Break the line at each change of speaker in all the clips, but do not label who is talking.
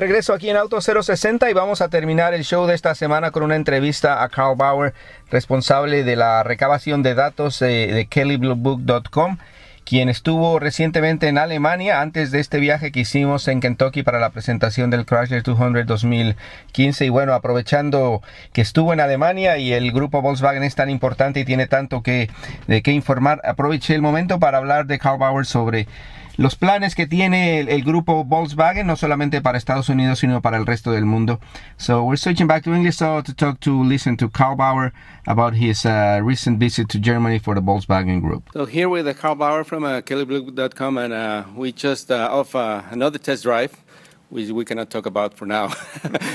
regreso aquí en Auto 060 y vamos a terminar el show de esta semana con una entrevista a Carl Bauer, responsable de la recabación de datos eh, de, de kellybluebook.com quien estuvo recientemente en Alemania antes de este viaje que hicimos en Kentucky para la presentación del Chrysler 200 2015. Y bueno, aprovechando que estuvo en Alemania y el grupo Volkswagen es tan importante y tiene tanto que, de qué informar, aproveché el momento para hablar de Carl Bauer sobre los planes que tiene el, grupo Volkswagen, no solamente para Estados Unidos, sino para el resto del mundo. So we're switching back to English to talk to listen to Carl Bauer about his uh, recent visit to Germany for the Volkswagen Group. So here with Carl Bauer from from uh, kellyblue.com, and uh, we just uh, offer another test drive, which we cannot talk about for now.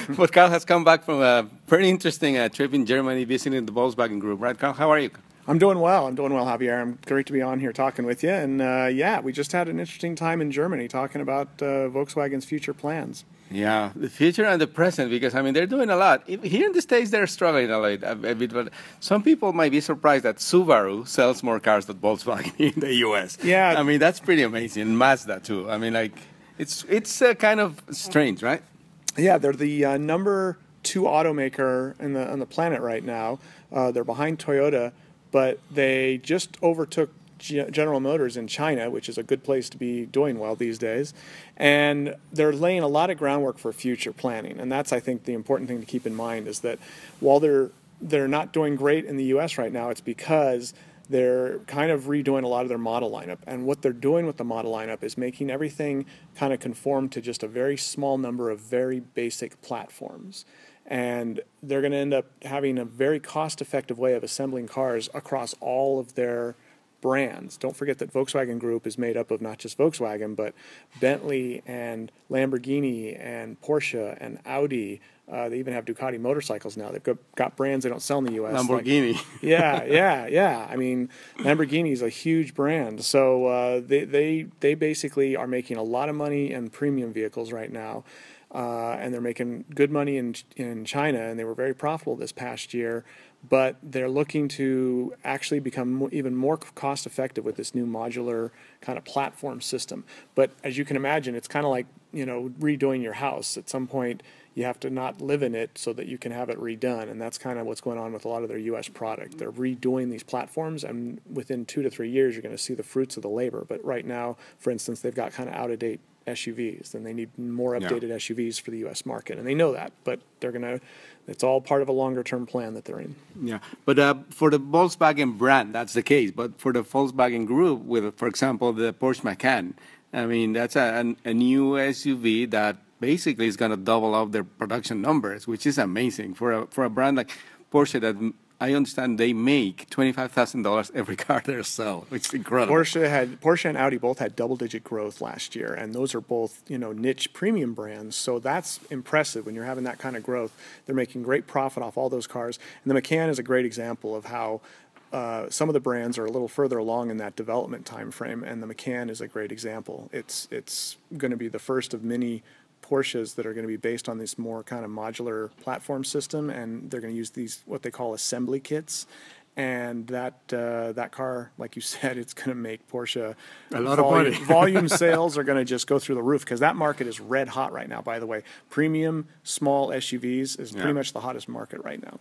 but Carl has come back from a pretty interesting uh, trip in Germany visiting the Volkswagen Group. Right, Carl? How are you?
I'm doing well. I'm doing well, Javier. I'm great to be on here talking with you. And uh, yeah, we just had an interesting time in Germany talking about uh, Volkswagen's future plans.
Yeah, the future and the present, because I mean, they're doing a lot. Here in the States, they're struggling a, little a, bit, but some people might be surprised that Subaru sells more cars than Volkswagen in the US. Yeah. I mean, that's pretty amazing. Mazda, too. I mean, like, it's, it's uh, kind of strange, right?
Yeah, they're the uh, number two automaker in the, on the planet right now. Uh, they're behind Toyota but they just overtook G- General Motors in China, which is a good place to be doing well these days. And they're laying a lot of groundwork for future planning. And that's, I think, the important thing to keep in mind is that while they're they're not doing great in the U.S. right now, it's because they're kind of redoing a lot of their model lineup. And what they're doing with the model lineup is making everything kind of conform to just a very small number of very basic platforms and they're going to end up having a very cost effective way of assembling cars across all of their brands. Don't forget that Volkswagen Group is made up of not just Volkswagen, but Bentley and Lamborghini and Porsche and Audi. Uh, they even have Ducati motorcycles now. They've got, brands they don't sell in the U.S. Lamborghini. Like, yeah, yeah, yeah. I mean, Lamborghini is a huge brand. So uh, they they they basically are making a lot of money in premium vehicles right now, uh, and they're making good money in in China, and they were very profitable this past year. But they're looking to actually become even more cost effective with this new modular kind of platform system. But as you can imagine, it's kind of like you know redoing your house. At some point, you have to not live in it so that you can have it redone, and that's kind of what's going on with a lot of their U.S. product. They're redoing these platforms, and within two to three years, you're going to see the fruits of the labor. But right now, for instance, they've got kind of out of date SUVs, then they need more updated yeah. SUVs for the U.S. market, and they know that. But they're gonna, it's all part of a longer-term plan
that they're in. Yeah, but uh, for the Volkswagen brand, that's the case. But for the Volkswagen Group, with for example the Porsche Macan, I mean that's a, a new SUV that basically is gonna double up their production numbers, which is amazing for a for a brand like Porsche that I understand they make $25,000 every car they sell. It's incredible.
Porsche had Porsche and Audi both had double-digit growth last year, and those are both you know niche premium brands. So that's impressive when you're having that kind of growth. They're making great profit off all those cars, and the Macan is a great example of how uh, some of the brands are a little further along in that development time frame, and the Macan is a great example. It's it's going to be the first of many Porsches that are going to be based on this more kind of modular platform system, and they're going to use these what they call assembly kits. And that uh, that car, like you said, it's going to make Porsche a lot volume, of money. volume sales are going to just go through the roof because that market is red hot right now. By the way, premium small SUVs is yeah. pretty much the hottest market right now.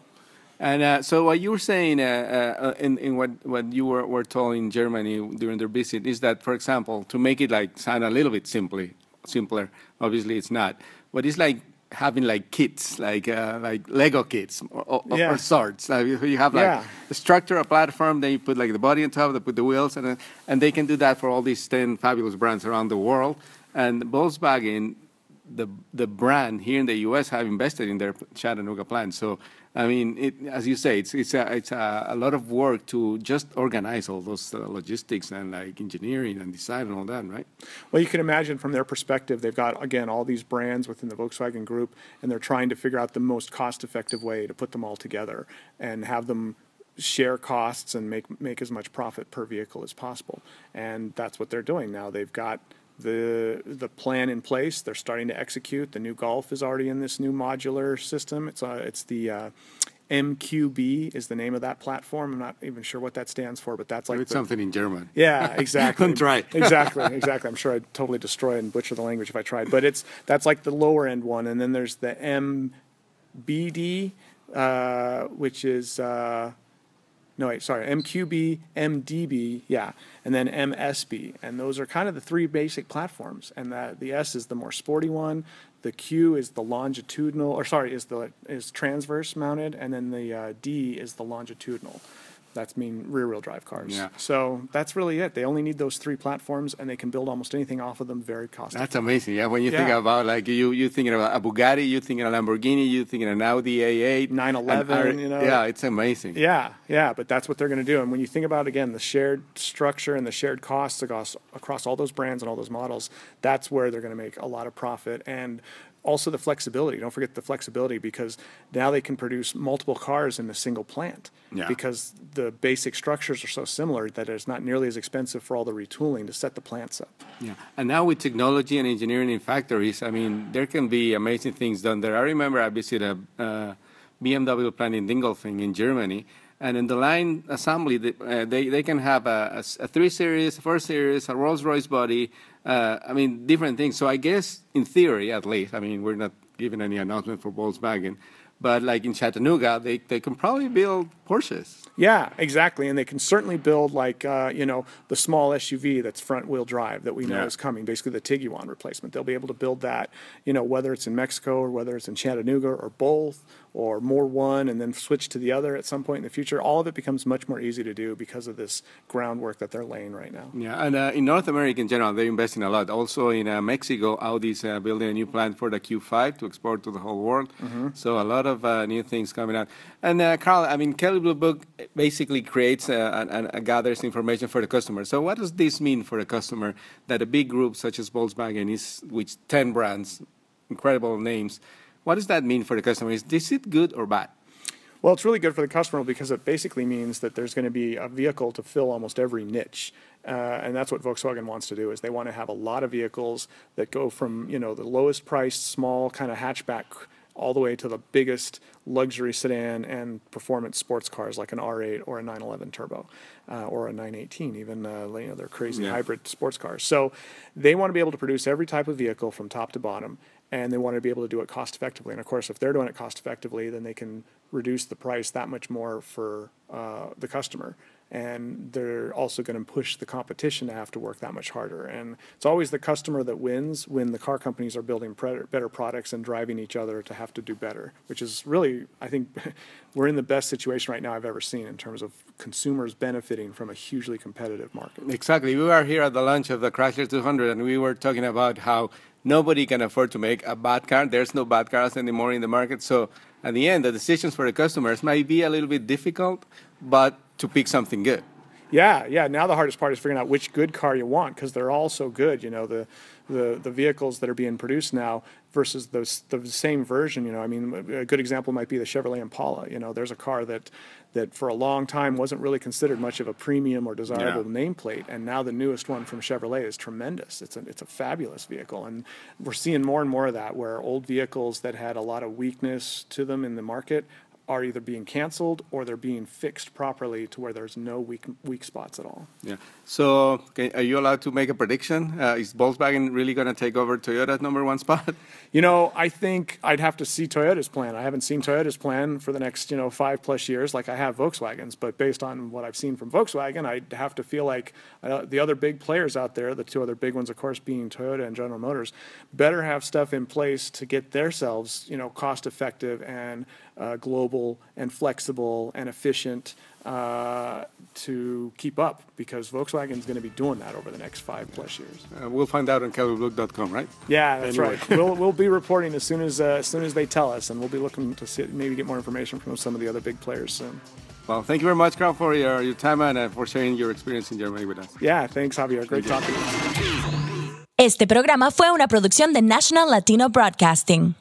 And uh, so, what you were saying uh, uh, uh, in, in what, what you were, were told in Germany during their visit is that, for example, to make it like sound a little bit simply, simpler. Obviously, it's not. But it's like having like kits, like uh, like Lego kits or, or, yeah. or Like you have like yeah. a structure, a platform, then you put like the body on top, they put the wheels, and and they can do that for all these ten fabulous brands around the world. And Volkswagen the the brand here in the U.S. have invested in their Chattanooga plant. So I mean, it, as you say, it's it's a, it's a, a, lot of work to just organize all those uh, logistics and like engineering and design and all that, right? Well, you can imagine from their perspective, they've got again all these
brands within the Volkswagen Group, and they're trying to figure out the most cost-effective way to put them all together and have them share costs and make make as much profit per vehicle as possible. And that's what they're doing now. They've got the the plan in place. They're starting to execute. The new golf is already in this new modular system. It's uh, it's the uh, MQB is the name of that platform. I'm not even sure what that stands for, but that's like it's the, something in
German. Yeah, exactly. Don't try. exactly, exactly.
I'm sure I'd totally destroy and butcher the language if I tried. But it's that's like the lower end one, and then there's the MBD, uh, which is uh, no wait, sorry, MQB, MDB, yeah, and then MSB. And those are kind of the three basic platforms. And the, the S is the more sporty one, the Q is the longitudinal, or sorry, is the is transverse mounted, and then the uh, D is the longitudinal. That's mean rear wheel drive cars. Yeah. So that's really it. They only need those three platforms, and they can build almost anything off of them very cost. That's
amazing. Yeah. When you yeah. think about like you you thinking about a Bugatti, you thinking a Lamborghini, you thinking an Audi A8, 911. you know. Yeah, it's amazing.
Yeah, yeah. But that's what they're going to do. And when you think about again the shared structure and the shared costs across across all those brands and all those models, that's where they're going to make a lot of profit. And also the flexibility. Don't forget the flexibility because now they can produce multiple cars in a single plant yeah. because the basic structures are so similar that it's not nearly as expensive
for all the retooling to set the plants up. Yeah, and now with technology and engineering in factories, I mean, there can be amazing things done there. I remember I visited a uh, BMW plant in Dingolfing in Germany, and in the line assembly, they, uh, they, they, can have a, a, a 3 Series, a 4 Series, a Rolls Royce body, uh, I mean, different things. So I guess, in theory, at least, I mean, we're not giving any announcement for Volkswagen, but like in Chattanooga, they, they can probably build Porsches.
Yeah, exactly. And they can certainly build like, uh, you know, the small SUV that's front wheel drive that we know yeah. is coming, basically the Tiguan replacement. They'll be able to build that, you know, whether it's in Mexico or whether it's in Chattanooga or both or more one and then switch to the other at some point in the future. All of it becomes much more easy to do because of this groundwork that they're laying right now.
Yeah, and uh, in North America in general, they're investing a lot. Also in uh, Mexico, Audi's uh, building a new plant for the Q5 to export to the whole world. Mm-hmm. So a lot of of uh, new things coming out. And uh, Carl, I mean, Kelly Blue Book basically creates uh, and, and, gathers information for the customer. So what does this mean for the customer that a big group such as Volkswagen is with 10 brands, incredible names, what does that mean for the customer? Is this it good or bad? Well, it's really
good for the customer because it basically means that there's going to be a vehicle to fill almost every niche. Uh, and that's what Volkswagen wants to do is they want to have a lot of vehicles that go from you know the lowest priced small kind of hatchback all the way to the biggest luxury sedan and performance sports cars like an R8 or a 911 Turbo uh, or a 918, even uh, you know their crazy yeah. hybrid sports cars. So they want to be able to produce every type of vehicle from top to bottom, and they want to be able to do it cost effectively. And of course, if they're doing it cost effectively, then they can reduce the price that much more for uh, the customer and they're also going to push the competition to have to work that much harder. And it's always the customer that wins when the car companies are building better products and driving each other to have to do better, which is really, I think, we're in the best situation right now I've ever seen in terms of consumers benefiting from a hugely competitive market.
Exactly. We were here at the launch of the Chrysler 200 and we were talking about how nobody can afford to make a bad car. There's no bad cars anymore in the market. So at the end, the decisions for the customers might be a little bit difficult, but to pick something good. Yeah, yeah. Now the hardest part
is figuring out which good car you want because they're all so good. You know the the the vehicles that are being produced now versus the the same version. You know, I mean, a good example might be the Chevrolet Impala. You know, there's a car that that for a long time wasn't really considered much of a premium or desirable yeah. nameplate, and now the newest one from Chevrolet is tremendous. It's a it's a fabulous vehicle, and we're seeing more and more of that where old vehicles that had a lot of weakness to them in the market are either being canceled or they're being fixed properly to where there's no weak weak spots at all.
Yeah. So can, are you allowed to make a prediction? Uh, is Volkswagen really going to take over Toyota's number one spot? You know,
I think I'd have to see Toyota's plan. I haven't seen Toyota's plan for the next you know five plus years like I have Volkswagen's, but based on what I've seen from Volkswagen, I'd have to feel like uh, the other big players out there, the two other big ones, of course, being Toyota and General Motors, better have stuff in place to get themselves you know cost effective and uh, global nimble and flexible and efficient uh, to keep up because Volkswagen is going to be doing that
over the next five plus years. Uh, we'll find out on calvyblook.com, right? Yeah, that's anyway. right. we'll,
we'll be reporting as soon as uh, as soon as they tell us, and we'll be looking to see, maybe get more information from some of the other big players
soon. Well, thank you very much, Carl, for your, your time and uh, for sharing your experience in Germany with us. Yeah, thanks, Javier. Great thank talking to you.
Este programa fue una producción de National Latino
Broadcasting.